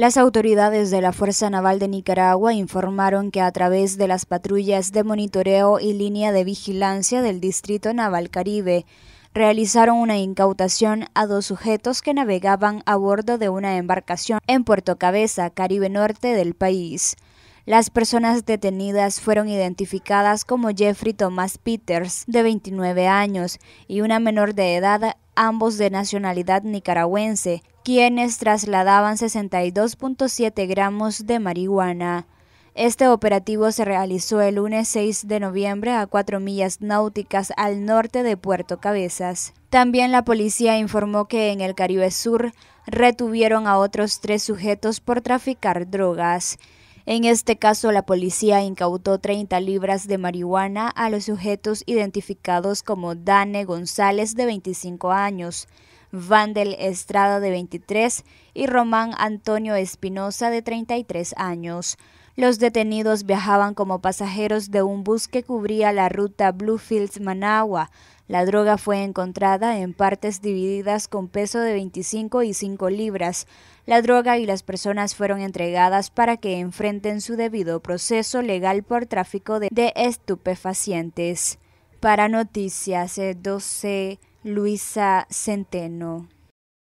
Las autoridades de la Fuerza Naval de Nicaragua informaron que a través de las patrullas de monitoreo y línea de vigilancia del Distrito Naval Caribe, realizaron una incautación a dos sujetos que navegaban a bordo de una embarcación en Puerto Cabeza, Caribe Norte del país. Las personas detenidas fueron identificadas como Jeffrey Thomas Peters, de 29 años, y una menor de edad, ambos de nacionalidad nicaragüense, quienes trasladaban 62.7 gramos de marihuana. Este operativo se realizó el lunes 6 de noviembre a cuatro millas náuticas al norte de Puerto Cabezas. También la policía informó que en el Caribe Sur retuvieron a otros tres sujetos por traficar drogas. En este caso, la policía incautó 30 libras de marihuana a los sujetos identificados como Dane González, de 25 años, Vandel Estrada de 23 y Román Antonio Espinosa de 33 años. Los detenidos viajaban como pasajeros de un bus que cubría la ruta Bluefields-Managua. La droga fue encontrada en partes divididas con peso de 25 y 5 libras. La droga y las personas fueron entregadas para que enfrenten su debido proceso legal por tráfico de, estupefacientes. Para Noticias 12. Eh, Luisa Centeno.